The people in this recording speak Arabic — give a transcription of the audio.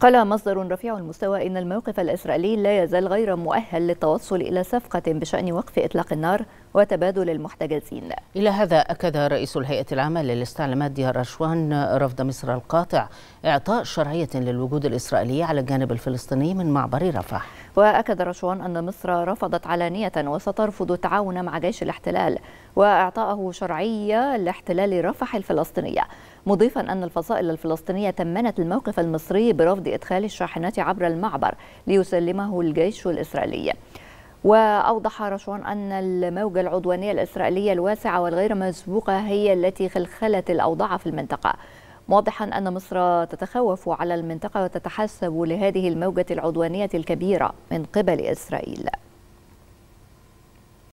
قال مصدر رفيع المستوى إن الموقف الإسرائيلي لا يزال غير مؤهل للتوصل إلى صفقة بشأن وقف إطلاق النار وتبادل المحتجزين إلى هذا أكد رئيس الهيئة العامة للاستعلامات ديار رشوان رفض مصر القاطع إعطاء شرعية للوجود الإسرائيلي على الجانب الفلسطيني من معبر رفح وأكد رشوان أن مصر رفضت علانية وسترفض التعاون مع جيش الاحتلال وإعطائه شرعية لاحتلال رفح الفلسطينية مضيفا أن الفصائل الفلسطينية تمنت الموقف المصري برفض إدخال الشاحنات عبر المعبر ليسلمه الجيش الإسرائيلي وأوضح رشوان أن الموجة العدوانية الإسرائيلية الواسعة والغير مسبوقة هي التي خلخلت الأوضاع في المنطقة موضحا أن مصر تتخوف على المنطقة وتتحسب لهذه الموجة العدوانية الكبيرة من قبل إسرائيل